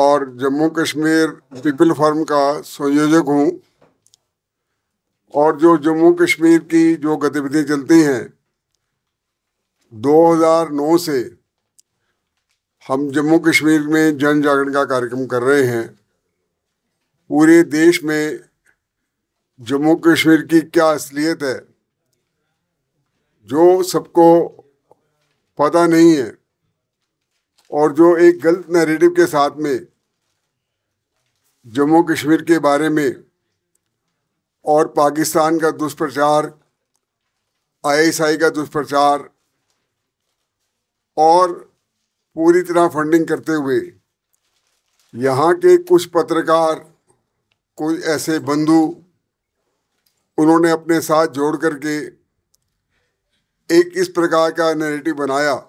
और Jammu Kashmir people form का संयोजक हूँ और जो जम्मू कश्मीर की जो गतिविधियाँ चलती हैं 2009 से हम जम्मू कश्मीर में जन जागरण का कार्यक्रम कर रहे हैं पूरे देश में जम्मू कश्मीर की क्या असलियत है जो सबको पता नहीं है और जो एक गलत नैरेटिव के साथ में जम्मू कश्मीर के बारे में और पाकिस्तान का दुष्प्रचार आईएसआई का दुष्प्रचार और पूरी तरह फंडिंग करते हुए यहाँ के कुछ पत्रकार कुछ ऐसे बंधु उन्होंने अपने साथ जोड़ करके एक इस प्रकार का नैरेटिव बनाया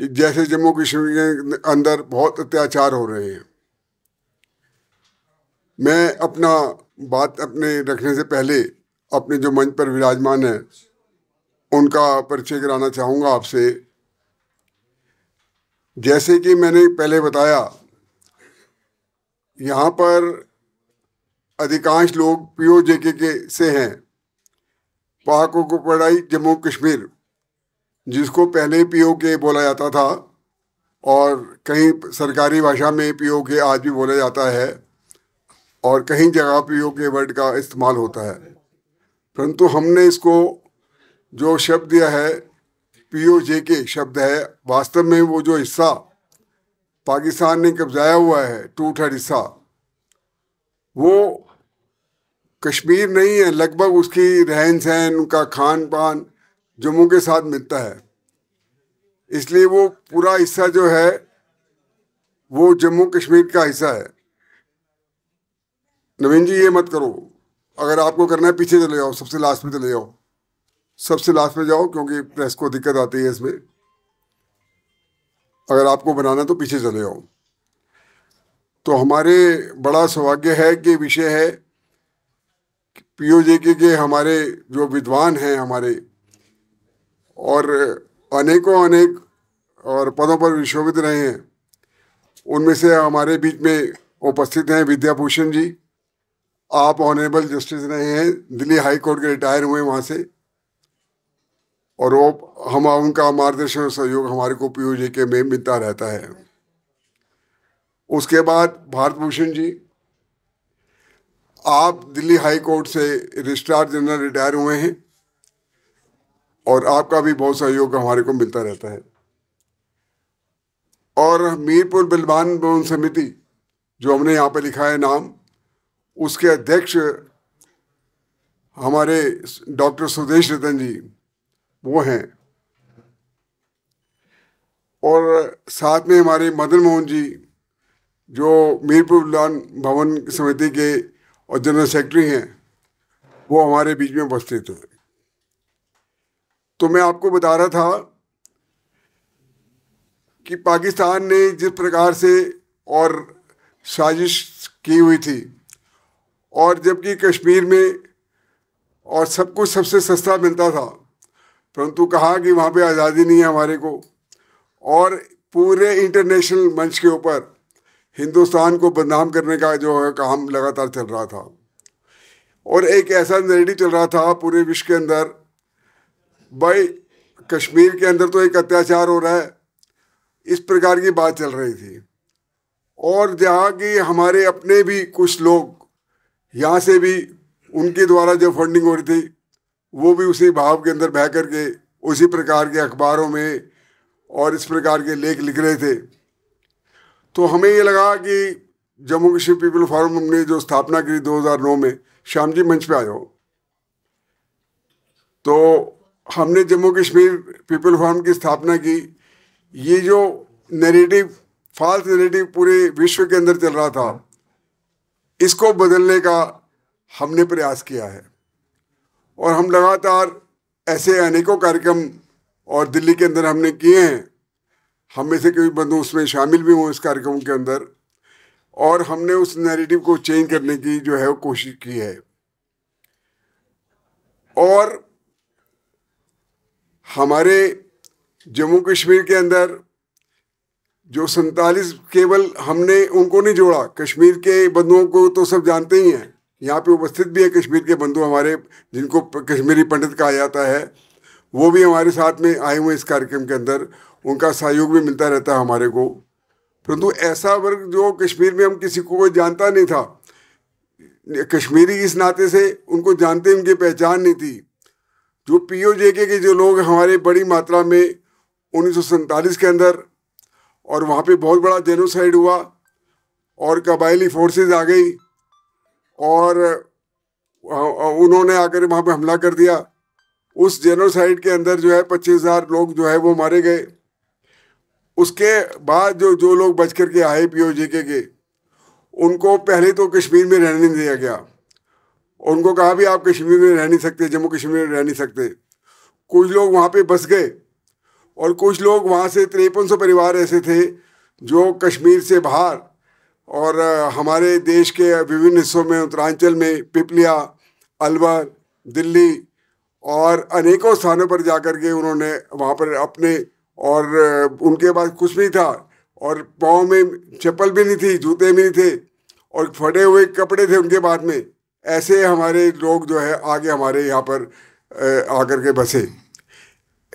कि जैसे जम्मू कश्मीर के अंदर बहुत अत्याचार हो रहे हैं मैं अपना बात अपने रखने से पहले अपने जो मंच पर विराजमान है उनका परिचय कराना चाहूँगा आपसे जैसे कि मैंने पहले बताया यहाँ पर अधिकांश लोग पी जे के, के से हैं पाक को पढ़ाई जम्मू कश्मीर जिसको पहले ओ के बोला जाता था और कहीं सरकारी भाषा में ओ के आज भी बोला जाता है और कहीं जगह ओ के वर्ड का इस्तेमाल होता है परंतु हमने इसको जो शब्द दिया है ओ जे के शब्द है वास्तव में वो जो हिस्सा पाकिस्तान ने कब्जाया हुआ है टू थर्ड हिस्सा वो कश्मीर नहीं है लगभग उसकी रहन सहन उनका खान पान जम्मू के साथ मिलता है इसलिए वो पूरा हिस्सा जो है वो जम्मू कश्मीर का हिस्सा है नवीन जी ये मत करो अगर आपको करना है पीछे चले जाओ सबसे लास्ट में चले जाओ सबसे लास्ट में जाओ क्योंकि प्रेस को दिक्कत आती है इसमें अगर आपको बनाना तो पीछे चले जाओ तो हमारे बड़ा सौभाग्य है कि विषय है पीओजे के, के हमारे जो विद्वान हैं हमारे और अनेकों अनेक और पदों पर विशोभित रहे हैं उनमें से हमारे बीच में उपस्थित हैं विद्याभूषण जी आप ऑनरेबल जस्टिस रहे हैं दिल्ली हाई कोर्ट के रिटायर हुए वहाँ से और वो हम उनका मार्गदर्शन और सहयोग हमारे को पी जी के में मिलता रहता है उसके बाद भारत भूषण जी आप दिल्ली हाई कोर्ट से रजिस्ट्रार जनरल रिटायर हुए हैं और आपका भी बहुत सहयोग हमारे को मिलता रहता है और मीरपुर बिलवान भवन समिति जो हमने यहाँ पर लिखा है नाम उसके अध्यक्ष हमारे डॉक्टर सुदेश रतन जी वो हैं और साथ में हमारे मदन मोहन जी जो मीरपुर बिलवान भवन समिति के और जनरल सेक्रेटरी हैं वो हमारे बीच में उपस्थित हैं तो मैं आपको बता रहा था कि पाकिस्तान ने जिस प्रकार से और साजिश की हुई थी और जबकि कश्मीर में और सब कुछ सबसे सस्ता मिलता था परंतु कहा कि वहाँ पे आज़ादी नहीं है हमारे को और पूरे इंटरनेशनल मंच के ऊपर हिंदुस्तान को बदनाम करने का जो है काम लगातार चल रहा था और एक ऐसा नरेटिव चल रहा था पूरे विश्व के अंदर भाई कश्मीर के अंदर तो एक अत्याचार हो रहा है इस प्रकार की बात चल रही थी और जहाँ की हमारे अपने भी कुछ लोग यहाँ से भी उनके द्वारा जो फंडिंग हो रही थी वो भी उसी भाव के अंदर बह करके उसी प्रकार के अखबारों में और इस प्रकार के लेख लिख रहे थे तो हमें ये लगा कि जम्मू कश्मीर पीपल फोरम ने जो स्थापना की 2009 में श्याम जी मंच पे आए हो तो हमने जम्मू कश्मीर पीपल फॉर्म की स्थापना की ये जो नैरेटिव फाल्स नैरेटिव पूरे विश्व के अंदर चल रहा था इसको बदलने का हमने प्रयास किया है और हम लगातार ऐसे अनेकों कार्यक्रम और दिल्ली के अंदर हमने किए हैं हम में से कई बंधु उसमें शामिल भी हों इस कार्यक्रम के अंदर और हमने उस नैरेटिव को चेंज करने की जो है वो कोशिश की है और हमारे जम्मू कश्मीर के अंदर जो सैतालीस केवल हमने उनको नहीं जोड़ा कश्मीर के बंधुओं को तो सब जानते ही हैं यहाँ पे उपस्थित भी है कश्मीर के बंधु हमारे जिनको कश्मीरी पंडित कहा जाता है वो भी हमारे साथ में आए हुए इस कार्यक्रम के अंदर उनका सहयोग भी मिलता रहता है हमारे को परंतु ऐसा वर्ग जो कश्मीर में हम किसी को कोई जानता नहीं था कश्मीरी इस नाते से उनको जानते उनकी पहचान नहीं थी जो पी ओ जे के, के जो लोग हमारे बड़ी मात्रा में उन्नीस के अंदर और वहाँ पे बहुत बड़ा जेनोसाइड हुआ और कबायली फोर्सेस आ गई और उन्होंने आकर वहाँ पे हमला कर दिया उस जेनोसाइड के अंदर जो है पच्चीस हज़ार लोग जो है वो मारे गए उसके बाद जो जो लोग बच करके आए पी ओ जे के, के उनको पहले तो कश्मीर में रहने नहीं दिया गया और उनको कहा भी आप कश्मीर में रह नहीं सकते जम्मू कश्मीर में रह नहीं सकते कुछ लोग वहाँ पे बस गए और कुछ लोग वहाँ से तिरपन सौ परिवार ऐसे थे जो कश्मीर से बाहर और हमारे देश के विभिन्न हिस्सों में उत्तरांचल में पिपलिया अलवर दिल्ली और अनेकों स्थानों पर जाकर के उन्होंने वहाँ पर अपने और उनके पास कुछ भी था और पाँव में चप्पल भी नहीं थी जूते भी नहीं थे और फटे हुए कपड़े थे उनके बाद में ऐसे हमारे लोग जो है आगे हमारे यहाँ पर आकर के बसे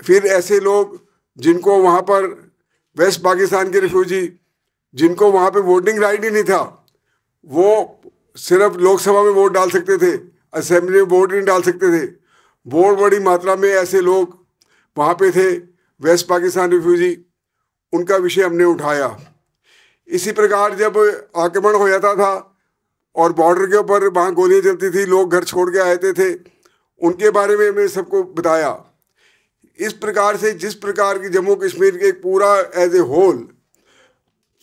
फिर ऐसे लोग जिनको वहाँ पर वेस्ट पाकिस्तान के रिफ्यूजी जिनको वहाँ पे वोटिंग राइट ही नहीं था वो सिर्फ लोकसभा में वोट डाल सकते थे असेंबली में वोट नहीं डाल सकते थे बहुत बड़ी मात्रा में ऐसे लोग वहाँ पे थे वेस्ट पाकिस्तान रिफ्यूजी उनका विषय हमने उठाया इसी प्रकार जब आक्रमण हो जाता था और बॉर्डर के ऊपर वहाँ गोलियाँ चलती थी लोग घर छोड़ के आए थे उनके बारे में मैंने सबको बताया इस प्रकार से जिस प्रकार की जम्मू कश्मीर के पूरा एज ए होल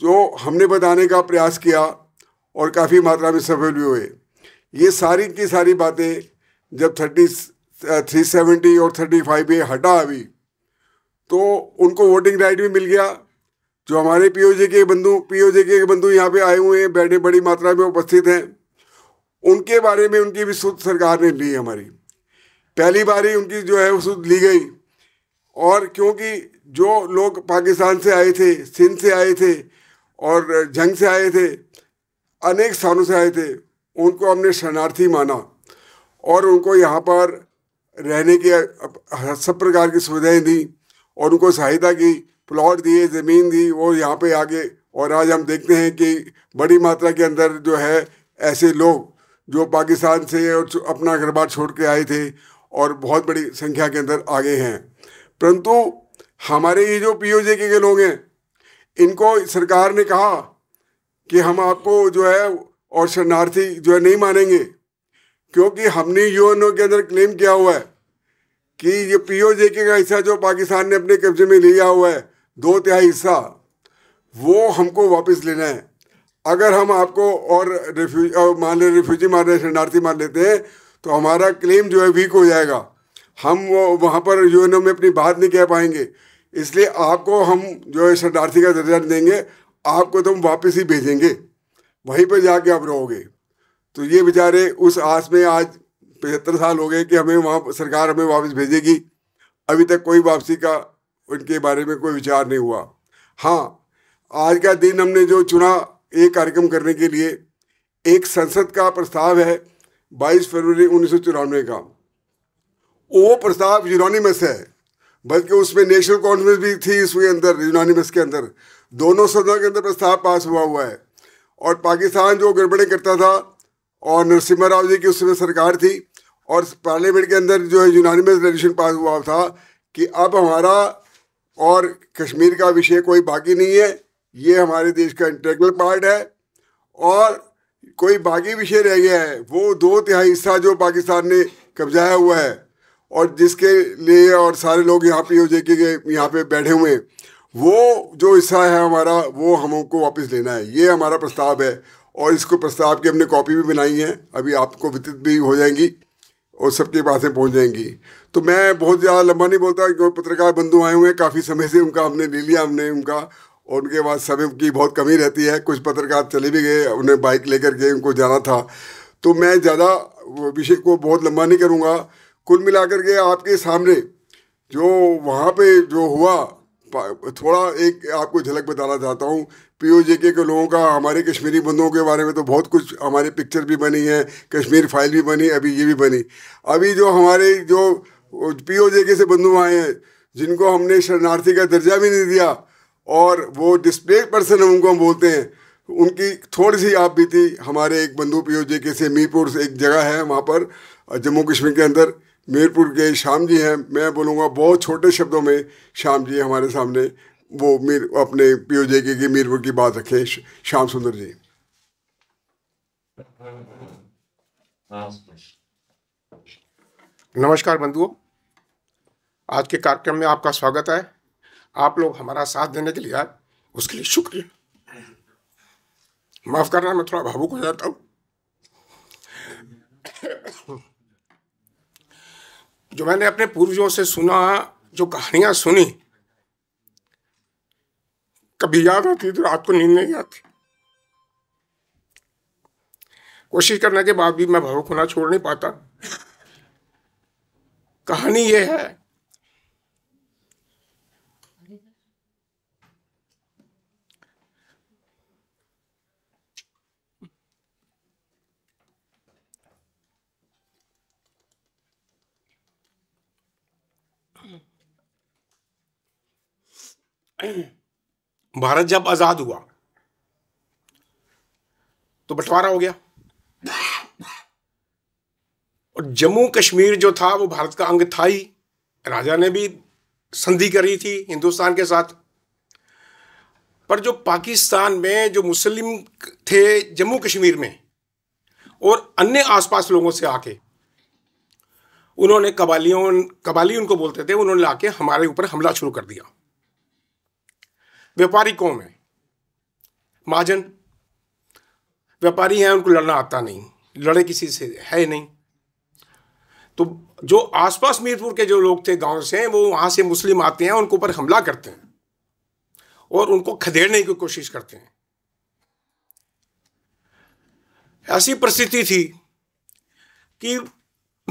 जो हमने बताने का प्रयास किया और काफ़ी मात्रा में सफल भी हुए ये सारी की सारी बातें जब थर्टी थ्री सेवेंटी और थर्टी फाइव ए हटा अभी तो उनको वोटिंग राइट भी मिल गया जो हमारे पीओजे के बंधु पीओजे के बंधु यहाँ पे आए हुए हैं बैठे बड़ी मात्रा में उपस्थित हैं उनके बारे में उनकी भी सुध सरकार ने ली हमारी पहली बार ही उनकी जो है वो सुध ली गई और क्योंकि जो लोग पाकिस्तान से आए थे सिंध से आए थे और जंग से आए थे अनेक स्थानों से आए थे उनको हमने शरणार्थी माना और उनको यहाँ पर रहने के सब प्रकार की सुविधाएं दी और उनको सहायता की प्लॉट दिए ज़मीन दी वो यहाँ पे आगे और आज हम देखते हैं कि बड़ी मात्रा के अंदर जो है ऐसे लोग जो पाकिस्तान से और अपना घर बार छोड़ के आए थे और बहुत बड़ी संख्या के अंदर आगे हैं परंतु हमारे ये जो पी के, के लोग हैं इनको सरकार ने कहा कि हम आपको जो है और शरणार्थी जो है नहीं मानेंगे क्योंकि हमने यू के अंदर क्लेम किया हुआ है कि ये पी का हिस्सा जो पाकिस्तान ने अपने कब्जे में लिया हुआ है दो तिहाई हिस्सा वो हमको वापस लेना है अगर हम आपको और रेफ्यूज मान लें रेफ्यूजी मान रहे शरणार्थी मान लेते हैं तो हमारा क्लेम जो है वीक हो जाएगा हम वो वहाँ पर यू में अपनी बात नहीं कह पाएंगे इसलिए आपको हम जो है शरणार्थी का दर्जा देंगे आपको तो हम वापस ही भेजेंगे वहीं पर जाके आप रहोगे तो ये बेचारे उस आस में आज पचहत्तर साल हो गए कि हमें वहाँ सरकार हमें वापस भेजेगी अभी तक कोई वापसी का उनके बारे में कोई विचार नहीं हुआ हाँ आज का दिन हमने जो चुना एक कार्यक्रम करने के लिए एक संसद का प्रस्ताव है 22 फरवरी उन्नीस का वो प्रस्ताव यूनानिमस है बल्कि उसमें नेशनल कॉन्फ्रेंस भी थी इसके अंदर यूनानिमस के अंदर दोनों सदनों के अंदर प्रस्ताव पास हुआ हुआ है और पाकिस्तान जो गड़बड़े करता था और नरसिम्हा राव जी की उस समय सरकार थी और पार्लियामेंट के अंदर जो है यूनानिमस रेजोल्यूशन पास हुआ था कि अब हमारा और कश्मीर का विषय कोई बाकी नहीं है ये हमारे देश का इंटेग्रल पार्ट है और कोई बाकी विषय रह गया है वो दो तिहाई हिस्सा जो पाकिस्तान ने कब्जाया हुआ है और जिसके लिए और सारे लोग यहाँ पे हो जाए यहाँ पे बैठे हुए हैं वो जो हिस्सा है हमारा वो हमको वापस लेना है ये हमारा प्रस्ताव है और इसको प्रस्ताव की हमने कॉपी भी बनाई है अभी आपको वितरित भी हो जाएंगी और सबकी बातें पहुंच जाएंगी तो मैं बहुत ज़्यादा लंबा नहीं बोलता क्योंकि पत्रकार बंधु आए हुए हैं काफ़ी समय से उनका हमने ले लिया हमने उनका और उनके बाद समय की बहुत कमी रहती है कुछ पत्रकार चले भी गए उन्हें बाइक लेकर के उनको जाना था तो मैं ज़्यादा विषय को बहुत लंबा नहीं करूँगा कुल मिलाकर के आपके सामने जो वहाँ पे जो हुआ थोड़ा एक आपको झलक बताना चाहता हूँ पी ओ जे के लोगों का हमारे कश्मीरी बंधुओं के बारे में तो बहुत कुछ हमारे पिक्चर भी बनी है कश्मीर फाइल भी बनी अभी ये भी बनी अभी जो हमारे जो पी ओ जे के से बंधु आए हैं जिनको हमने शरणार्थी का दर्जा भी नहीं दिया और वो डिस्प्ले पर्सन उनको हम बोलते हैं उनकी थोड़ी सी आप भी थी हमारे एक बंधु पी ओ जे के से मीरपुर से एक जगह है वहाँ पर जम्मू कश्मीर के अंदर मीरपुर के शाम जी हैं मैं बोलूँगा बहुत छोटे शब्दों में शाम जी हमारे सामने वो मीर अपने पीओ जे के मीरपुर की बात रखें श्याम सुंदर जी नमस्कार बंधुओं आज के कार्यक्रम में आपका स्वागत है आप लोग हमारा साथ देने के लिए आए उसके लिए शुक्रिया माफ करना मैं थोड़ा भावुक हो जाता हूँ जो मैंने अपने पूर्वजों से सुना जो कहानियाँ सुनी कभी याद आती तो रात को नींद नहीं आती कोशिश करने के बाद भी मैं भावुक होना छोड़ नहीं पाता कहानी यह है mm भारत जब आज़ाद हुआ तो बंटवारा हो गया और जम्मू कश्मीर जो था वो भारत का अंग था ही राजा ने भी संधि करी थी हिंदुस्तान के साथ पर जो पाकिस्तान में जो मुस्लिम थे जम्मू कश्मीर में और अन्य आसपास लोगों से आके उन्होंने कबालियों कबाली उनको बोलते थे उन्होंने आके हमारे ऊपर हमला शुरू कर दिया व्यापारी कौन है महाजन व्यापारी हैं उनको लड़ना आता नहीं लड़े किसी से है नहीं तो जो आसपास मीरपुर के जो लोग थे गांव से वो वहाँ से मुस्लिम आते हैं उनके ऊपर हमला करते हैं और उनको खदेड़ने की कोशिश करते हैं ऐसी परिस्थिति थी कि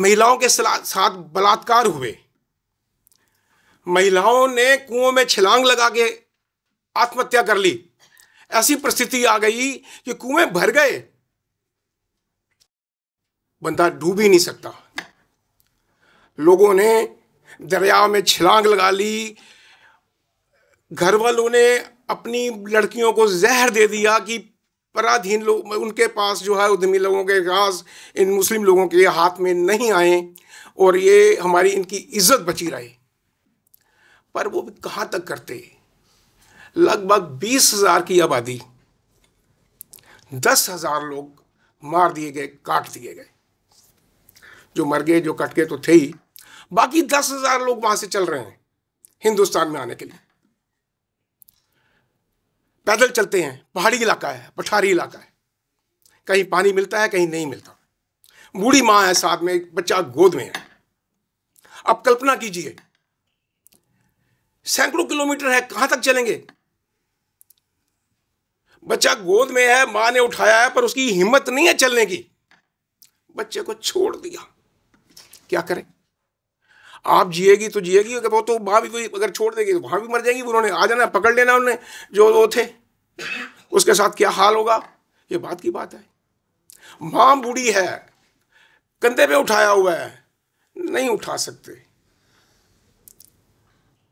महिलाओं के साथ बलात्कार हुए महिलाओं ने कुओं में छलांग लगा के आत्महत्या कर ली ऐसी परिस्थिति आ गई कि कुएं भर गए बंदा डूब ही नहीं सकता लोगों ने दरिया में छलांग लगा ली घर वालों ने अपनी लड़कियों को जहर दे दिया कि पराधीन लोग उनके पास जो है उद्यमी लोगों के पास इन मुस्लिम लोगों के हाथ में नहीं आए और ये हमारी इनकी इज्जत बची रहे पर वो कहाँ तक करते लगभग बीस हजार की आबादी दस हजार लोग मार दिए गए काट दिए गए जो मर गए जो कट गए तो थे ही बाकी दस हजार लोग वहां से चल रहे हैं हिंदुस्तान में आने के लिए पैदल चलते हैं पहाड़ी इलाका है पठारी इलाका है कहीं पानी मिलता है कहीं नहीं मिलता बूढ़ी माँ है साथ में एक बच्चा गोद में है अब कल्पना कीजिए सैकड़ों किलोमीटर है कहां तक चलेंगे बच्चा गोद में है माँ ने उठाया है पर उसकी हिम्मत नहीं है चलने की बच्चे को छोड़ दिया क्या करें आप जिएगी तो जिएगी अगर वो तो वहाँ भी कोई अगर छोड़ देगी तो वहां भी मर जाएगी उन्होंने आ जाना पकड़ लेना उन्होंने जो वो थे उसके साथ क्या हाल होगा ये बात की बात है मां बूढ़ी है कंधे पे उठाया हुआ है नहीं उठा सकते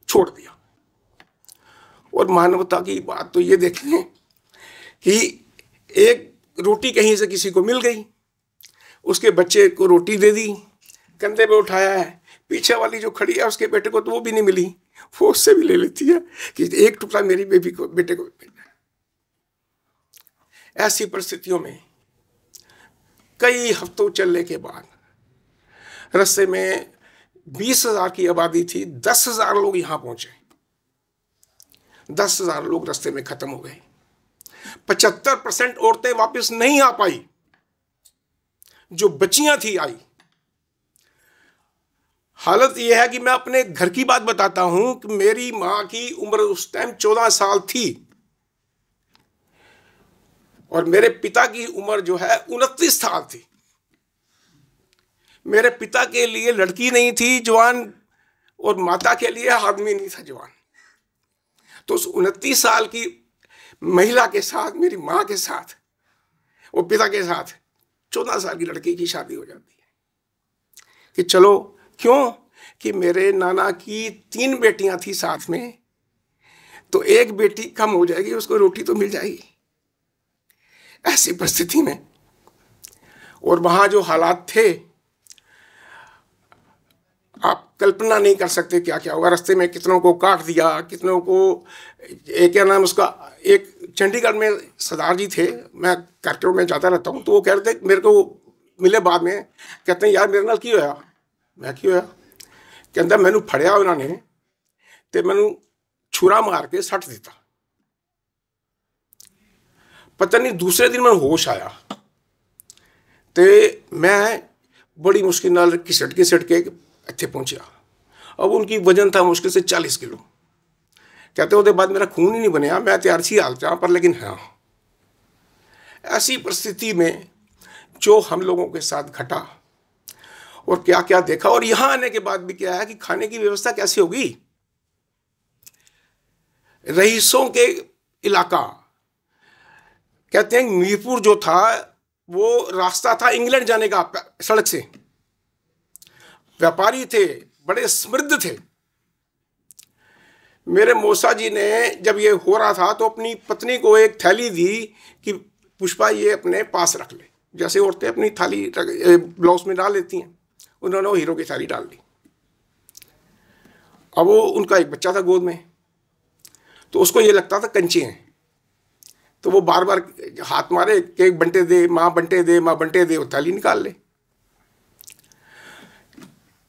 छोड़ दिया और मानवता की बात तो ये देखें ही एक रोटी कहीं से किसी को मिल गई उसके बच्चे को रोटी दे दी कंधे पे उठाया है पीछे वाली जो खड़ी है उसके बेटे को तो वो भी नहीं मिली वो उससे भी ले लेती है कि एक टुकड़ा मेरी बेबी को बेटे को ऐसी परिस्थितियों में कई हफ्तों चलने के बाद रस्ते में बीस हजार की आबादी थी दस हजार लोग यहां पहुंचे दस हजार लोग रस्ते में खत्म हो गए पचहत्तर परसेंट औरतें वापस नहीं आ पाई जो बचियां थी आई हालत यह है कि मैं अपने घर की बात बताता हूं कि मेरी मां की उम्र उस टाइम चौदह साल थी और मेरे पिता की उम्र जो है उनतीस साल थी मेरे पिता के लिए लड़की नहीं थी जवान और माता के लिए आदमी नहीं था जवान तो उस उनतीस साल की महिला के साथ मेरी माँ के साथ वो पिता के साथ चौदह साल की लड़की की शादी हो जाती है कि चलो क्यों कि मेरे नाना की तीन बेटियां थी साथ में तो एक बेटी कम हो जाएगी उसको रोटी तो मिल जाएगी ऐसी परिस्थिति में और वहाँ जो हालात थे कल्पना नहीं कर सकते क्या क्या होगा रास्ते में कितनों को काट दिया कितनों को क्या नाम उसका एक चंडीगढ़ में सरदार जी थे मैं कार्यक्रम में जाता रहता हूँ तो वो कह रहे थे मेरे को मिले बाद में कहते हैं यार मेरे नाल की होया मैं की होया ਕਹਿੰਦਾ मैनू फड़िया उन्होंने तो मैं छुरा मार के सट दिता पता नहीं दूसरे दिन मैं होश आया तो मैं बड़ी मुश्किल ਮੁਸ਼ਕਿਲ ਨਾਲ ਕਿਸਟ ਕਿਸਟ ਕੇ अच्छे पहुंचा अब उनकी वजन था मुश्किल से चालीस किलो कहते होते बाद मेरा खून ही नहीं बनया हाँ, मैं सी हाल चाह पर लेकिन हाँ ऐसी परिस्थिति में जो हम लोगों के साथ घटा और क्या क्या देखा और यहां आने के बाद भी क्या है कि खाने की व्यवस्था कैसी होगी रईसों के इलाका कहते हैं मीरपुर जो था वो रास्ता था इंग्लैंड जाने का सड़क से व्यापारी थे बड़े समृद्ध थे मेरे मौसा जी ने जब ये हो रहा था तो अपनी पत्नी को एक थैली दी कि पुष्पा ये अपने पास रख ले जैसे औरतें अपनी थाली ब्लाउज में डाल लेती हैं उन्होंने वो हीरो की थाली डाल दी अब वो उनका एक बच्चा था गोद में तो उसको ये लगता था कंचे हैं तो वो बार बार हाथ मारे के बंटे दे माँ बंटे दे माँ बंटे दे वो थाली निकाल ले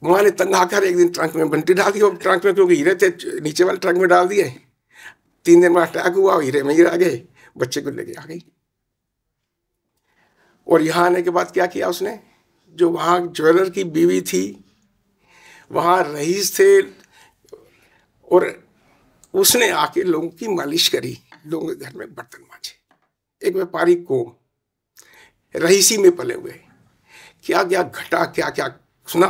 उन्होंने ने तंग आकर एक दिन ट्रंक में बंटी डाल दी और ट्रंक में क्योंकि हीरे थे नीचे वाले ट्रंक में डाल दिए तीन दिन बाद अटैक हुआ हीरे में हीरा गए बच्चे को लेके आ गई और यहाँ आने के बाद क्या किया उसने जो वहाँ ज्वेलर की बीवी थी वहाँ रईस थे और उसने आके लोगों की मालिश करी लोगों के घर में बर्तन मांझे एक व्यापारी को रईसी में पले हुए क्या क्या घटा क्या क्या सुना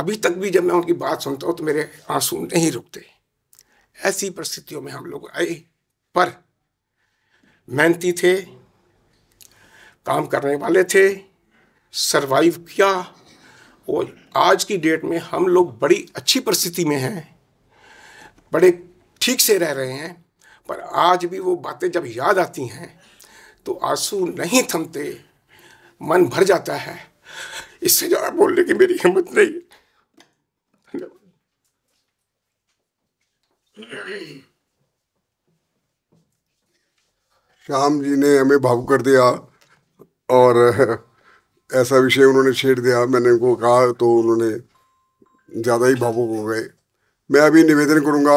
अभी तक भी जब मैं उनकी बात सुनता हूँ तो मेरे आंसू नहीं रुकते ऐसी परिस्थितियों में हम लोग आए पर मेहनती थे काम करने वाले थे सरवाइव किया और आज की डेट में हम लोग बड़ी अच्छी परिस्थिति में हैं बड़े ठीक से रह रहे हैं पर आज भी वो बातें जब याद आती हैं तो आंसू नहीं थमते मन भर जाता है इससे ज़्यादा बोलने की मेरी हिम्मत नहीं श्याम जी ने हमें भावुक कर दिया और ऐसा विषय उन्होंने छेड़ दिया मैंने उनको कहा तो उन्होंने ज़्यादा ही भावुक हो गए मैं अभी निवेदन करूँगा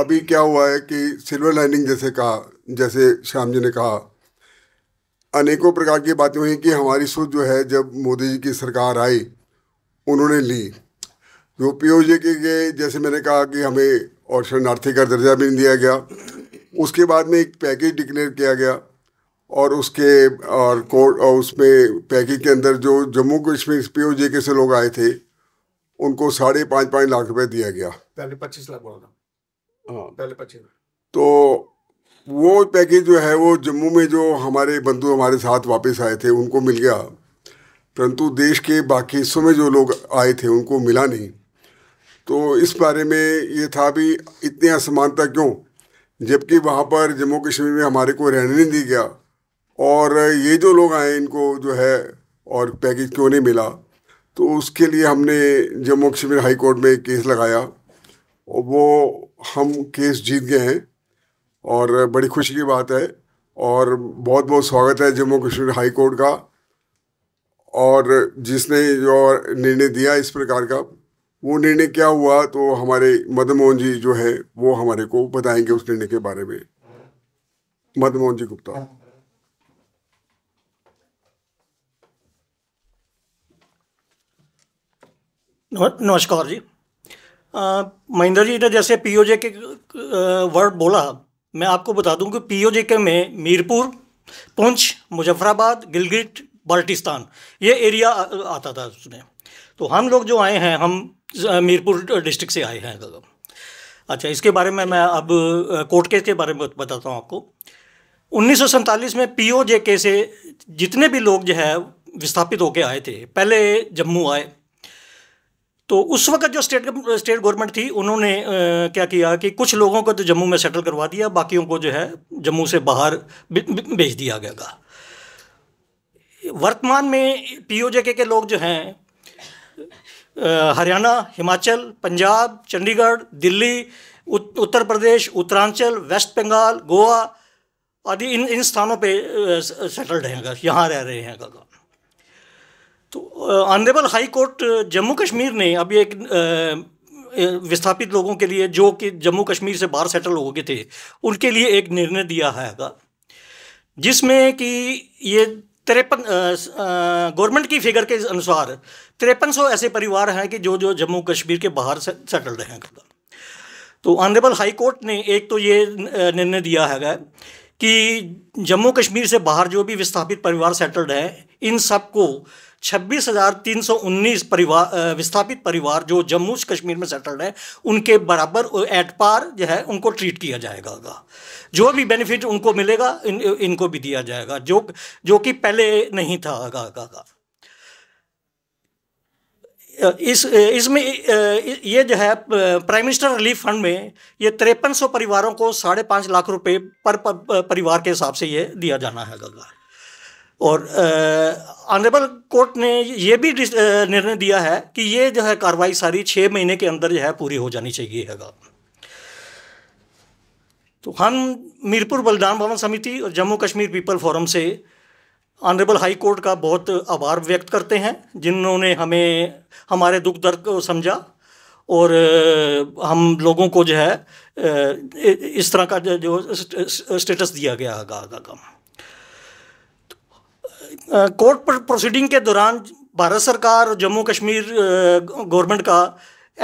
अभी क्या हुआ है कि सिल्वर लाइनिंग जैसे कहा जैसे श्याम जी ने कहा अनेकों प्रकार की बातें हुई कि हमारी सोच जो है जब मोदी जी की सरकार आई उन्होंने ली जो पी ओ जी के जैसे मैंने कहा कि हमें और शरणार्थी का दर्जा भी दिया गया उसके बाद में एक पैकेज डिक्लेयर किया गया और उसके और कोर्ट और उसमें पैकेज के अंदर जो Jammu Kashmir P O J K से लोग आए थे उनको साढ़े पाँच पाँच लाख रुपए दिया गया पहले पच्चीस लाख बोला हाँ पहले पच्चीस तो वो पैकेज जो है वो जम्मू में जो हमारे बंधु हमारे साथ वापस आए थे उनको मिल गया परंतु देश के बाकी हिस्सों में जो लोग आए थे उनको मिला नहीं तो इस बारे में ये था भी इतनी असमानता क्यों जबकि वहाँ पर जम्मू कश्मीर में हमारे को रहने नहीं दी गया और ये जो लोग आए इनको जो है और पैकेज क्यों नहीं मिला तो उसके लिए हमने जम्मू कश्मीर हाई कोर्ट में केस लगाया और वो हम केस जीत गए हैं और बड़ी खुशी की बात है और बहुत बहुत स्वागत है जम्मू कश्मीर हाई कोर्ट का और जिसने जो निर्णय दिया इस प्रकार का वो निर्णय क्या हुआ तो हमारे मदन मोहन जी जो है वो हमारे को बताएंगे उस निर्णय के बारे में मदन मोहन जी गुप्ता नमस्कार जी महेंद्र जी ने जैसे पीओजे के वर्ड बोला मैं आपको बता दूं कि पीओजे के में मीरपुर पुंछ मुजफ्फराबाद गिलगिट बाल्टिस्तान ये एरिया आता था उसमें तो हम लोग जो आए हैं हम मीरपुर डिस्ट्रिक्ट से आए हैं अच्छा इसके बारे में मैं अब कोर्ट केस के बारे में बताता हूँ आपको उन्नीस में पीओजे के से जितने भी लोग जो है विस्थापित होके आए थे पहले जम्मू आए तो उस वक्त जो स्टेट स्टेट गवर्नमेंट थी उन्होंने आ, क्या किया कि कुछ लोगों को तो जम्मू में सेटल करवा दिया बाकियों को जो है जम्मू से बाहर भेज दिया गया वर्तमान में के के लोग जो हैं हरियाणा हिमाचल पंजाब चंडीगढ़ दिल्ली उत, उत्तर प्रदेश उत्तरांचल वेस्ट बंगाल गोवा आदि इन इन स्थानों पे सेटल्ड हैं यहाँ रह रहे हैं काका तो honourable high court Jammu Kashmir ने अभी एक विस्थापित लोगों के लिए जो कि जम्मू कश्मीर से बाहर सेटल हो गए थे उनके लिए एक निर्णय दिया है जिसमें कि ये तिरपन गवर्नमेंट की फिगर के अनुसार तिरपन सौ ऐसे परिवार हैं कि जो जो जम्मू कश्मीर के बाहर से, सेटल्ड हैं तो ऑनरेबल हाई कोर्ट ने एक तो ये निर्णय दिया है कि जम्मू कश्मीर से बाहर जो भी विस्थापित परिवार सेटल्ड हैं इन सबको छब्बीस हज़ार तीन सौ उन्नीस परिवार विस्थापित परिवार जो जम्मू कश्मीर में सेटल्ड हैं उनके बराबर एट पार जो है उनको ट्रीट किया जाएगा जो भी बेनिफिट उनको मिलेगा इन, इनको भी दिया जाएगा जो जो कि पहले नहीं था आगा आगा इस इसमें ये जो है प्राइम मिनिस्टर रिलीफ फंड में ये तिरपन सौ परिवारों को साढ़े पाँच लाख रुपए पर परिवार के हिसाब से ये दिया जाना है गगा और ऑनरेबल कोर्ट ने ये भी निर्णय दिया है कि ये जो है कार्रवाई सारी छः महीने के अंदर जो है पूरी हो जानी चाहिए हैगा तो हम मीरपुर बलिदान भवन समिति और जम्मू कश्मीर पीपल फोरम से ऑनरेबल हाई कोर्ट का बहुत आभार व्यक्त करते हैं जिन्होंने हमें हमारे दुख दर्द को समझा और हम लोगों को जो है इस तरह का जो स्टेटस दिया गया आगा आगा का कोर्ट प्रोसीडिंग के दौरान भारत सरकार और जम्मू कश्मीर गवर्नमेंट का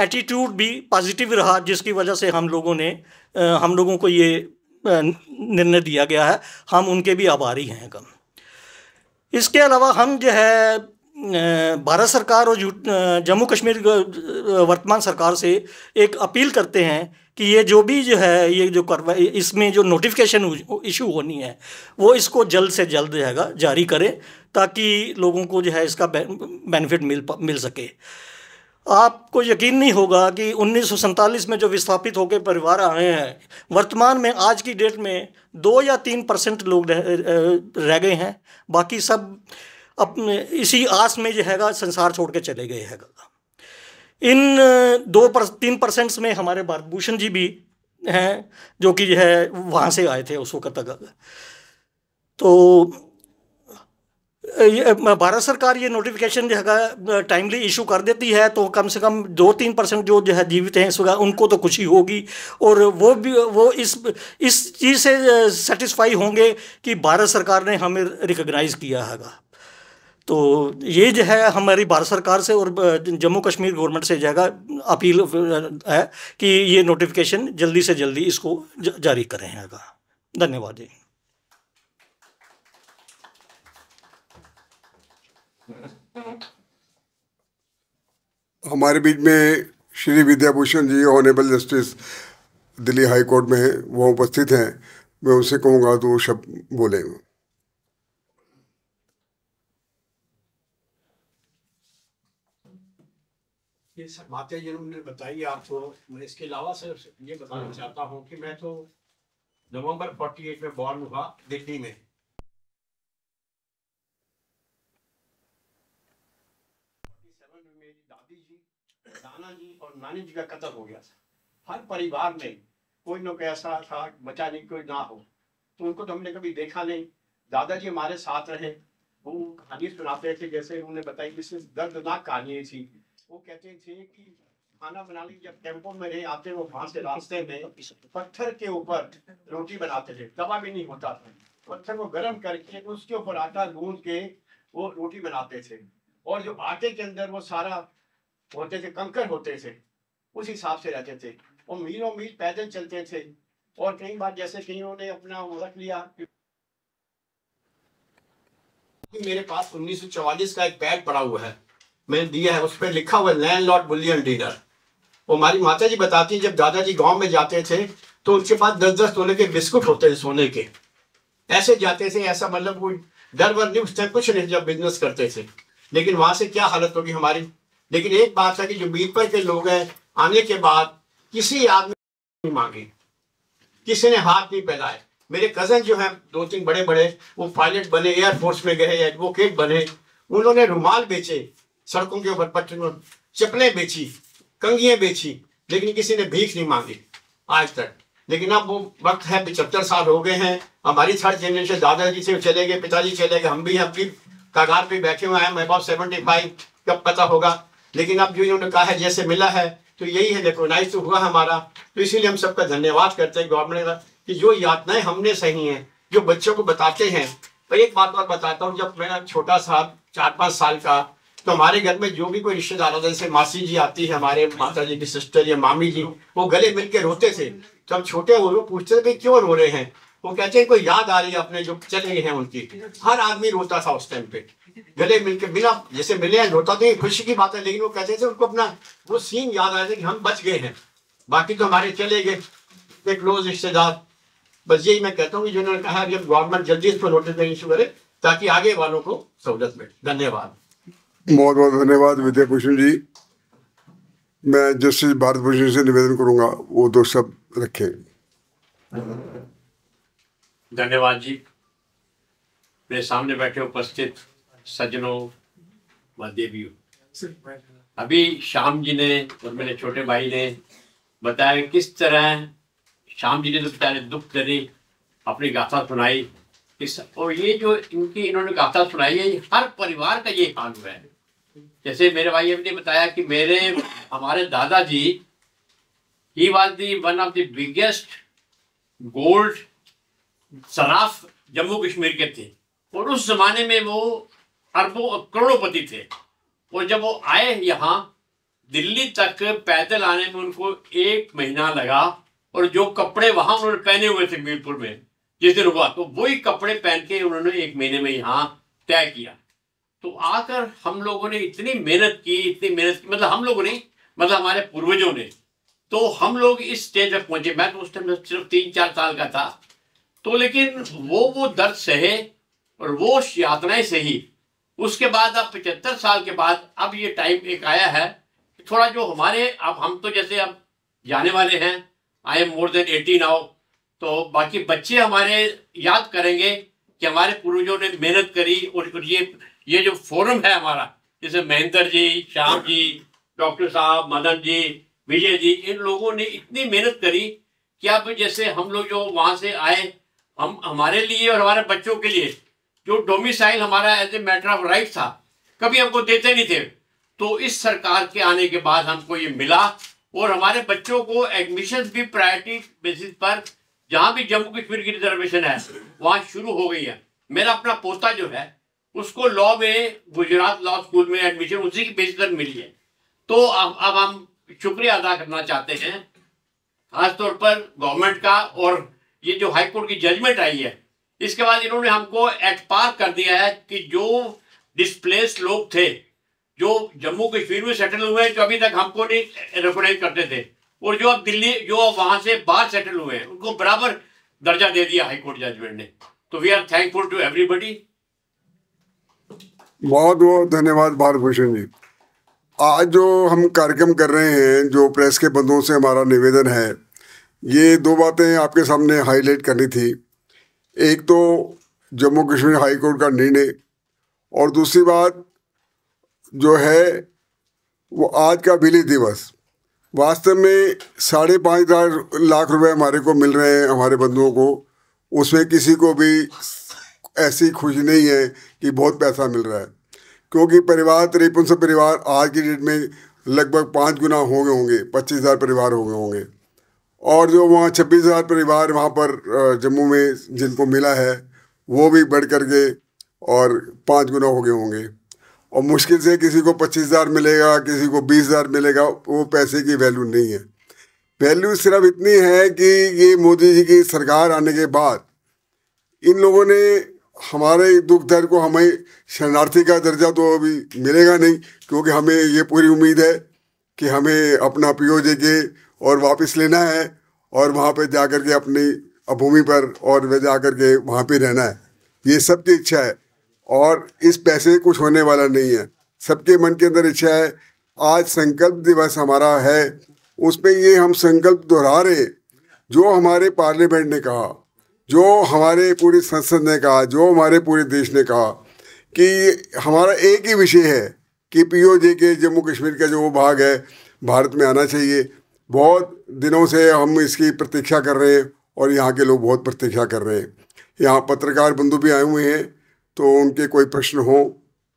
एटीट्यूड भी पॉजिटिव रहा जिसकी वजह से हम लोगों ने हम लोगों को ये निर्णय दिया गया है हम उनके भी आभारी हैं कम इसके अलावा हम जो है भारत सरकार और जम्मू कश्मीर वर्तमान सरकार से एक अपील करते हैं कि ये जो भी जो है ये जो कार्रवाई इसमें जो नोटिफिकेशन इशू होनी है वो इसको जल्द से जल्द जाएगा जारी करें ताकि लोगों को जो है इसका बेनिफिट मिल मिल सके आपको यकीन नहीं होगा कि उन्नीस में जो विस्थापित होकर परिवार आए हैं वर्तमान में आज की डेट में दो या तीन परसेंट लोग रह गए हैं बाकी सब अपने इसी आस में जो हैगा संसार छोड़ के चले गए हैगा इन दो पर, तीन परसेंट्स में हमारे भारत भूषण जी भी हैं जो कि जो है वहाँ से आए थे उस वक्त तक तो भारत सरकार ये नोटिफिकेशन जो है टाइमली इशू कर देती है तो कम से कम दो तीन परसेंट जो जो है जीवित हैं इस वक्त उनको तो खुशी होगी और वो भी वो इस इस चीज़ से सेटिस्फाई होंगे कि भारत सरकार ने हमें रिकग्नाइज़ किया हैगा तो ये जो है हमारी भारत सरकार से और जम्मू कश्मीर गवर्नमेंट से जाएगा अपील है कि ये नोटिफिकेशन जल्दी से जल्दी इसको जारी करें आगा धन्यवाद जी हमारे बीच में Shri Vidyabhushan ji honourable justice Delhi high court में वो उपस्थित हैं मैं उनसे कहूँगा तो वो शब्द बोलेंगे ये सब बातें जिन्होंने बताई आपको तो मैं इसके अलावा सर ये बताना हाँ। चाहता हूँ कि मैं तो नवंबर 48 में बॉर्न हुआ दिल्ली में मेरी दादी जी नाना जी और नानी जी का कत्ल हो गया था हर परिवार में कोई ना कोई ऐसा था बचा नहीं कोई ना हो तो उनको तो हमने कभी देखा नहीं दादाजी हमारे साथ रहे वो कहानी सुनाते थे जैसे उन्होंने बताई जिससे दर्दनाक कहानी थी वो कहते थे कि खाना बनाने जब टेम्पो में रहे आते वो वहां से रास्ते में पत्थर के ऊपर रोटी बनाते थे दवा भी नहीं होता था पत्थर को गर्म करके उसके ऊपर आटा गूंद के वो रोटी बनाते थे और जो आटे के अंदर वो सारा होते थे कंकर होते थे उस हिसाब से रहते थे और मीलों मील पैदल चलते थे और कई बार जैसे कहीं उन्होंने अपना रख लिया मेरे पास 1944 का एक बैग पड़ा हुआ है मैंने दिया है उस पर लिखा हुआ लैंड लॉर्ड बुलियन डीलर वो हमारी माता जी बताती हैं जब दादाजी गांव में जाते थे तो उनके पास दस दस तोले के बिस्कुट होते थे सोने के ऐसे जाते थे ऐसा मतलब कोई डर वर नहीं उस कुछ नहीं जब बिजनेस करते थे लेकिन वहां से क्या हालत होगी हमारी लेकिन एक बात है कि जो बीरपुर के लोग हैं आने के बाद किसी आदमी नहीं मांगी किसी ने हाथ नहीं फैलाए मेरे कजन जो हैं दो तीन बड़े बड़े वो पायलट बने एयरफोर्स में गए एडवोकेट बने उन्होंने रुमाल बेचे सड़कों के ऊपर पटरियों चप्पलें बेची कंगियां बेची लेकिन किसी ने भीख नहीं मांगी आज तक लेकिन अब वो वक्त है पिछहत्तर साल हो गए हैं हमारी थर्ड जनरेशन दादाजी से चले गए पिताजी चले गए हम भी हम भी कागार पे बैठे हुए हैं मेरे पास सेवेंटी फाइव कब पता होगा लेकिन अब जो इन्होंने कहा है जैसे मिला है तो यही है रिकोगनाइज तो हुआ हमारा तो इसीलिए हम सबका धन्यवाद करते हैं गवर्नमेंट का कि जो यातनाएं हमने सही हैं जो बच्चों को बताते हैं पर एक बात और बताता हूँ जब मेरा छोटा साहब चार पाँच साल का तो हमारे घर में जो भी कोई रिश्तेदार होता जैसे मासी जी आती है हमारे माता जी की सिस्टर या मामी जी वो गले मिल के रोते थे तो हम छोटे वो पूछते थे क्यों रो रहे हैं वो कहते हैं कोई याद आ रही है अपने जो चले गए हैं उनकी हर आदमी रोता था उस टाइम पे गले मिलके बिना जैसे मिले हैं रोता तो खुशी की बात है लेकिन वो कहते थे उनको अपना वो सीन याद आया था कि हम बच गए हैं बाकी तो हमारे चले गए क्लोज रिश्तेदार बस यही मैं कहता हूँ जिन्होंने कहा कि गवर्नमेंट जल्दी इस पर नोटिस देंगे शुरू करे ताकि आगे वालों को सहूलत मिले धन्यवाद बहुत बहुत धन्यवाद विद्या भूषण जी मैं जस्टिस भारत भूषण से निवेदन करूंगा वो दो तो सब रखें धन्यवाद जी मेरे सामने बैठे उपस्थित सज्जनों व देवियों अभी श्याम जी ने और मेरे छोटे भाई ने बताया किस तरह श्याम जी ने तो बताया दुख दरी अपनी गाथा सुनाई इस और ये जो इनकी इन्होंने गाथा सुनाई है हर परिवार का ये हाल हुआ है जैसे मेरे भाई ने बताया कि मेरे हमारे दादाजी he was the one of the biggest gold शराफ जम्मू कश्मीर के थे और उस जमाने में वो अरबों करोड़ोंपति थे और जब वो आए यहाँ दिल्ली तक पैदल आने में उनको एक महीना लगा और जो कपड़े वहां उन्होंने पहने हुए थे मीरपुर में जिस दिन हुआ तो वही कपड़े पहन के उन्होंने एक महीने में यहाँ तय किया तो आकर हम लोगों ने इतनी मेहनत की इतनी मेहनत की मतलब हम लोगों ने मतलब हमारे पूर्वजों ने तो हम लोग इस स्टेज पर पहुंचे मैं तो उस टाइम सिर्फ तीन चार साल का था तो लेकिन वो वो दर्द सहे और वो यातनाएं सही उसके बाद अब पचहत्तर साल के बाद अब ये टाइम एक आया है थोड़ा जो हमारे अब हम तो जैसे अब जाने वाले हैं I am more than eighty now तो बाकी बच्चे हमारे याद करेंगे कि हमारे पूर्वजों ने मेहनत करी और ये ये जो फोरम है हमारा जैसे महेंद्र जी श्याम जी डॉक्टर साहब मदन जी विजय जी इन लोगों ने इतनी मेहनत करी कि अब जैसे हम लोग जो वहां से आए हम हमारे लिए और हमारे बच्चों के लिए जो डोमिसाइल हमारा as a matter of right था कभी हमको देते नहीं थे तो इस सरकार के आने के बाद हमको ये मिला और हमारे बच्चों को एडमिशन भी प्रायोरिटी बेसिस पर जहां भी जम्मू कश्मीर की रिजर्वेशन है वहां शुरू हो गई है मेरा अपना पोता जो है उसको लॉ में गुजरात लॉ स्कूल में एडमिशन उसी की बेस पर मिली है तो अब अब हम शुक्रिया अदा करना चाहते हैं खासतौर पर गवर्नमेंट का और ये जो हाई कोर्ट की जजमेंट आई है इसके बाद इन्होंने हमको एट पार कर दिया है कि जो डिस्प्लेस लोग थे जो जम्मू कश्मीर में सेटल हुए जो अभी तक हमको नहीं रिकोगनाइज करते थे और जो अब दिल्ली जो वहां से बाहर सेटल हुए हैं उनको बराबर दर्जा दे दिया हाईकोर्ट जजमेंट ने तो we are thankful to everybody बहुत बहुत धन्यवाद भारत भूषण जी आज जो हम कार्यक्रम कर रहे हैं जो प्रेस के बंधुओं से हमारा निवेदन है ये दो बातें आपके सामने हाईलाइट करनी थी एक तो जम्मू कश्मीर हाई कोर्ट का निर्णय और दूसरी बात जो है वो आज का बिली दिवस वास्तव में साढ़े पाँच लाख रुपए हमारे को मिल रहे हैं हमारे बंधुओं को उसमें किसी को भी ऐसी खुशी नहीं है कि बहुत पैसा मिल रहा है क्योंकि परिवार तिरपन सौ परिवार आज की डेट में लगभग पाँच गुना हो गए होंगे पच्चीस हज़ार परिवार हो गए होंगे और जो वहाँ छब्बीस हज़ार परिवार वहाँ पर जम्मू में जिनको मिला है वो भी बढ़ कर गए और पाँच गुना हो गए होंगे और मुश्किल से किसी को पच्चीस हज़ार मिलेगा किसी को बीस हज़ार मिलेगा वो पैसे की वैल्यू नहीं है वैल्यू सिर्फ इतनी है कि ये मोदी जी की सरकार आने के बाद इन लोगों ने हमारे दुख दर्द को हमें शरणार्थी का दर्जा तो अभी मिलेगा नहीं क्योंकि हमें ये पूरी उम्मीद है कि हमें अपना पी ओ जे के और वापस लेना है और वहाँ पे जाकर के अपनी भूमि पर और वे जा कर के वहाँ पे रहना है ये सबकी इच्छा है और इस पैसे कुछ होने वाला नहीं है सबके मन के अंदर इच्छा है आज संकल्प दिवस हमारा है उसमें ये हम संकल्प दोहरा रहे जो हमारे पार्लियामेंट ने कहा जो हमारे पूरी संसद ने कहा जो हमारे पूरे देश ने कहा कि हमारा एक ही विषय है कि पीओजे के जम्मू कश्मीर का जो वो भाग है भारत में आना चाहिए बहुत दिनों से हम इसकी प्रतीक्षा कर रहे हैं और यहाँ के लोग बहुत प्रतीक्षा कर रहे हैं यहाँ पत्रकार बंधु भी आए हुए हैं तो उनके कोई प्रश्न हो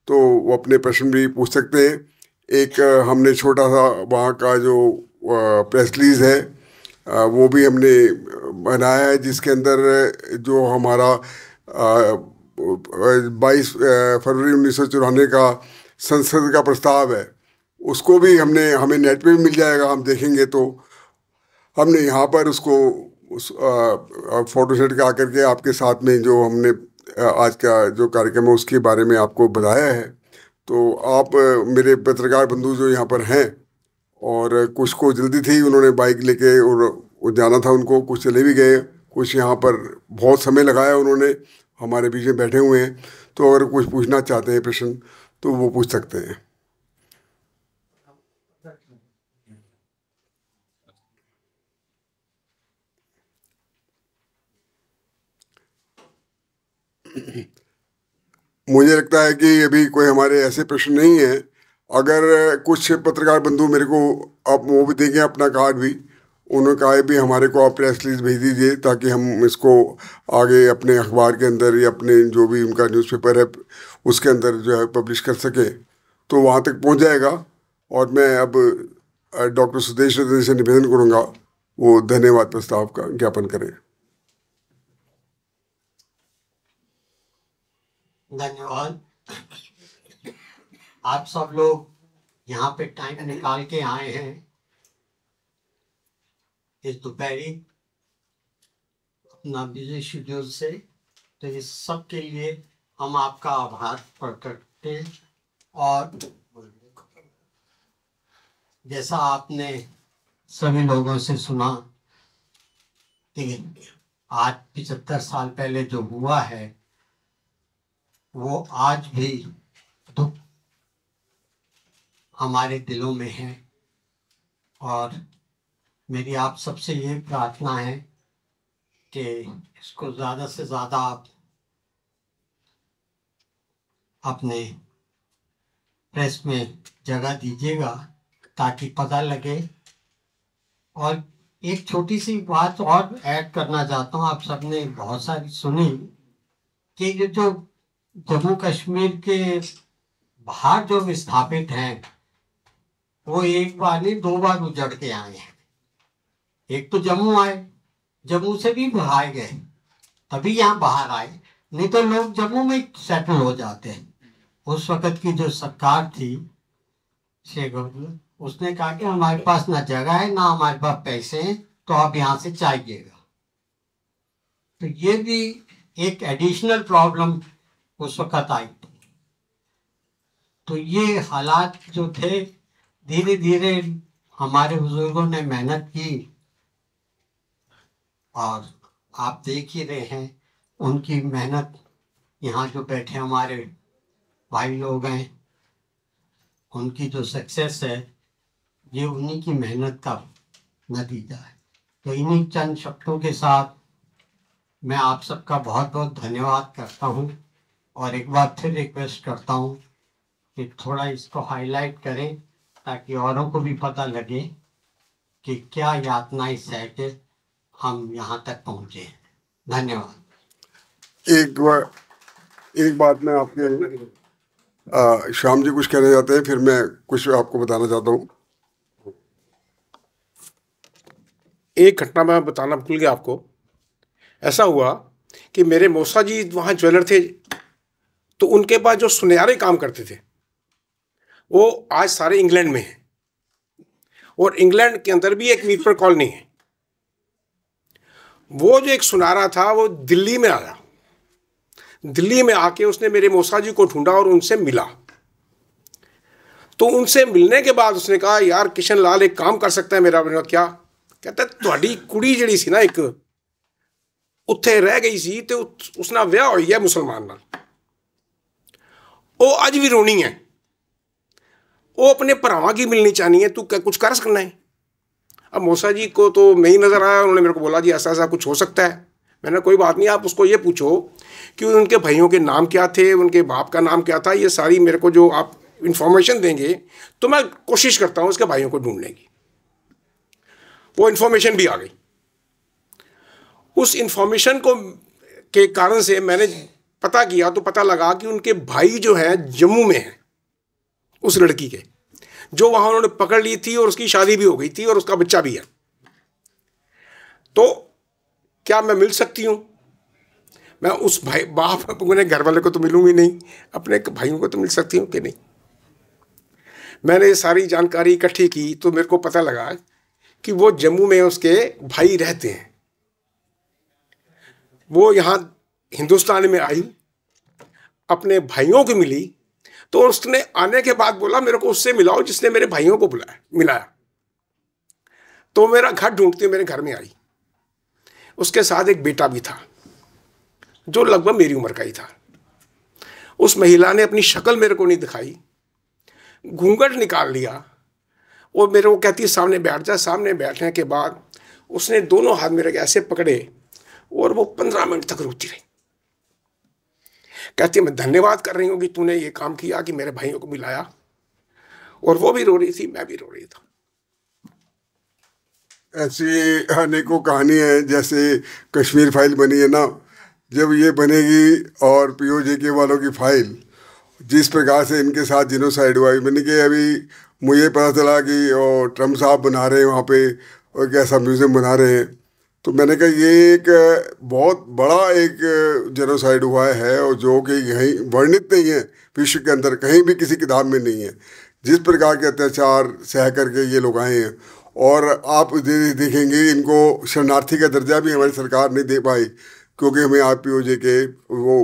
तो वो अपने प्रश्न भी पूछ सकते हैं एक हमने छोटा सा वहाँ का जो प्रेस रिलीज़ है वो भी हमने बनाया है जिसके अंदर जो हमारा बाईस फरवरी उन्नीस सौ चौरानवे का संसद का प्रस्ताव है उसको भी हमने हमें नेट पे भी मिल जाएगा हम देखेंगे तो हमने यहाँ पर उसको उस सेट का आकर के आपके साथ में जो हमने आज का जो कार्यक्रम है उसके बारे में आपको बताया है तो आप मेरे पत्रकार बंधु जो यहाँ पर हैं और कुछ को जल्दी थी उन्होंने बाइक लेके और वो जाना था उनको कुछ चले भी गए कुछ यहाँ पर बहुत समय लगाया उन्होंने हमारे बीच में बैठे हुए हैं तो अगर कुछ पूछना चाहते हैं प्रश्न तो वो पूछ सकते हैं मुझे लगता है कि अभी कोई हमारे ऐसे प्रश्न नहीं है अगर कुछ पत्रकार बंधु मेरे को आप वो भी देंगे अपना कार्ड भी उन्होंने कहा भी हमारे को आप प्रेस रिलीज भेज दीजिए ताकि हम इसको आगे अपने अखबार के अंदर या अपने जो भी उनका न्यूज़पेपर है उसके अंदर जो है पब्लिश कर सकें तो वहाँ तक पहुँच जाएगा और मैं अब डॉक्टर सुदेश रतन से निवेदन करूँगा वो धन्यवाद प्रस्ताव का ज्ञापन करें धन्यवाद आप सब लोग यहाँ पे टाइम निकाल के आए हैं इस दोपहरी अपना बिजी शेड्यूल से तो इस सब के लिए हम आपका आभार प्रकट हैं और जैसा आपने सभी लोगों से सुना कि आज पिछहत्तर साल पहले जो हुआ है वो आज भी दुख हमारे दिलों में है और मेरी आप सबसे ये प्रार्थना है कि इसको ज़्यादा से ज़्यादा आप अपने प्रेस में जगह दीजिएगा ताकि पता लगे और एक छोटी सी बात और ऐड करना चाहता हूँ आप सबने बहुत सारी सुनी कि जो जम्मू कश्मीर के बाहर जो विस्थापित हैं वो एक बार नहीं दो बार उजड़ के आए हैं एक तो जम्मू आए जम्मू से भी भगाए गए तभी यहाँ बाहर आए नहीं तो लोग जम्मू में सेटल हो जाते हैं उस वक्त की जो सरकार थी शेख उसने कहा कि हमारे पास ना जगह है ना हमारे पास पैसे हैं तो आप यहाँ से चाहिएगा तो ये भी एक एडिशनल प्रॉब्लम उस वक्त आई तो ये हालात जो थे धीरे धीरे हमारे बुजुर्गों ने मेहनत की और आप देख ही रहे हैं उनकी मेहनत यहाँ जो बैठे हमारे भाई लोग हैं उनकी जो सक्सेस है ये उन्हीं की मेहनत का नतीजा है तो इन्हीं चंद शब्दों के साथ मैं आप सबका बहुत बहुत धन्यवाद करता हूँ और एक बार फिर रिक्वेस्ट करता हूँ कि थोड़ा इसको हाईलाइट करें ताकि औरों को भी पता लगे कि क्या यातनाएं सह के हम यहाँ तक पहुंचे हैं धन्यवाद एक एक बात मैं आपके श्याम जी कुछ कहना चाहते हैं फिर मैं कुछ आपको बताना चाहता हूँ एक घटना मैं बताना भूल गया आपको ऐसा हुआ कि मेरे मौसा जी वहाँ ज्वेलर थे तो उनके पास जो सुनहरे काम करते थे वो आज सारे इंग्लैंड में हैं और इंग्लैंड के अंदर भी एक वीपर कॉलोनी है वो जो एक सुनारा था वो दिल्ली में आया दिल्ली में आके उसने मेरे मौसा जी को ढूंढा और उनसे मिला तो उनसे मिलने के बाद उसने कहा यार किशन लाल एक काम कर सकता है मेरा मैंने क्या कहता थोड़ी कुड़ी जड़ी ਸੀ ना एक ਉੱਥੇ रह गई ਸੀ ਤੇ ਉਸ ਨਾਲ ਵਿਆਹ मुसलमान ਹੈ अज भी रोनी है ਉਹ अपने ਭਰਾਵਾਂ की मिलनी चाहनी है तू कुछ कर सकना है अब मोसा जी को तो नहीं नज़र आया उन्होंने मेरे को बोला जी ऐसा ऐसा कुछ हो सकता है मैंने कोई बात नहीं आप उसको ये पूछो कि उनके भाइयों के नाम क्या थे उनके बाप का नाम क्या था ये सारी मेरे को जो आप इन्फॉर्मेशन देंगे तो मैं कोशिश करता हूँ उसके भाइयों को ढूंढने की वो इन्फॉर्मेशन भी आ गई उस इन्फॉर्मेशन को के कारण से मैंने पता किया तो पता लगा कि उनके भाई जो हैं जम्मू में हैं उस लड़की के जो वहां उन्होंने पकड़ ली थी और उसकी शादी भी हो गई थी और उसका बच्चा भी है तो क्या मैं मिल सकती हूं मैं उस भाई बाप अपने घर वाले को तो मिलूंगी नहीं अपने भाइयों को तो मिल सकती हूं कि नहीं मैंने ये सारी जानकारी इकट्ठी की तो मेरे को पता लगा कि वो जम्मू में उसके भाई रहते हैं वो यहां हिंदुस्तान में आई अपने भाइयों को मिली तो उसने आने के बाद बोला मेरे को उससे मिलाओ जिसने मेरे भाइयों को बुलाया मिलाया तो मेरा घर ढूंढती मेरे घर में आई उसके साथ एक बेटा भी था जो लगभग मेरी उम्र का ही था उस महिला ने अपनी शक्ल मेरे को नहीं दिखाई घूंघट निकाल लिया और मेरे को कहती सामने बैठ जा सामने बैठने के बाद उसने दोनों हाथ मेरे ऐसे पकड़े और वो पंद्रह मिनट तक रोती रही कहती है मैं धन्यवाद कर रही हूँ कि तूने ये काम किया कि मेरे भाइयों को मिलाया और वो भी रो रही थी मैं भी रो रही था ऐसी अनेकों कहानी है जैसे कश्मीर फाइल बनी है ना जब ये बनेगी और पी जे के वालों की फाइल जिस प्रकार से इनके साथ साइड हुआ मैंने कि अभी मुझे पता चला कि और ट्रम्प साहब बना रहे हैं वहाँ पे और कैसा म्यूज़ियम बना रहे हैं तो मैंने कहा ये एक बहुत बड़ा एक जेनोसाइड हुआ है और जो कि यहीं वर्णित नहीं है विश्व के अंदर कहीं भी किसी किताब में नहीं है जिस प्रकार के अत्याचार सह करके ये लोग आए हैं और आप देखेंगे इनको शरणार्थी का दर्जा भी हमारी सरकार ने दे पाई क्योंकि हमें आर पी ओ जे के वो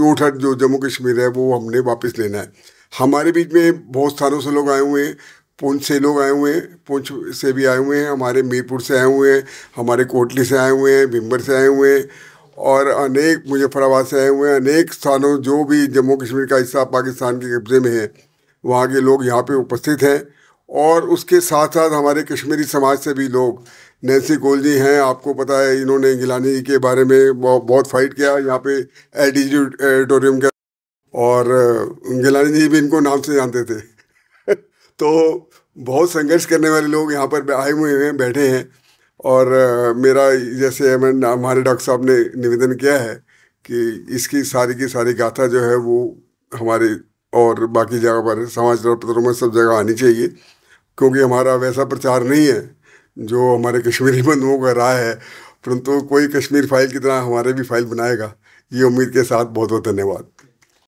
जोठट जो जम्मू कश्मीर है वो हमने वापस लेना है हमारे बीच में बहुत स्थानों से लोग आए हुए हैं पुंछ से लोग आए हुए हैं पुंछ से भी आए हुए हैं हमारे मीरपुर से आए हुए हैं हमारे कोटली से आए हुए हैं भिम्बर से आए हुए हैं और अनेक मुजफ्फराबाद से आए हुए हैं अनेक स्थानों जो भी जम्मू कश्मीर का हिस्सा पाकिस्तान के कब्ज़े में है वहाँ के लोग यहाँ पे उपस्थित हैं और उसके साथ साथ हमारे कश्मीरी समाज से भी लोग नैसी गोल जी हैं आपको पता है इन्होंने गिलानी जी के बारे में बहुत फाइट किया यहाँ पे एडीजी एडिटोरियम का और गिलानी जी भी इनको नाम से जानते थे तो बहुत संघर्ष करने वाले लोग यहाँ पर आए हुए हैं बैठे हैं और मेरा जैसे हमारे डॉक्टर साहब ने निवेदन किया है कि इसकी सारी की सारी गाथा जो है वो हमारे और बाकी जगह पर समाज पत्रों में सब जगह आनी चाहिए क्योंकि हमारा वैसा प्रचार नहीं है जो हमारे कश्मीरी बंधुओं का राय है परंतु कोई कश्मीर फाइल की तरह हमारे भी फाइल बनाएगा ये उम्मीद के साथ बहुत बहुत धन्यवाद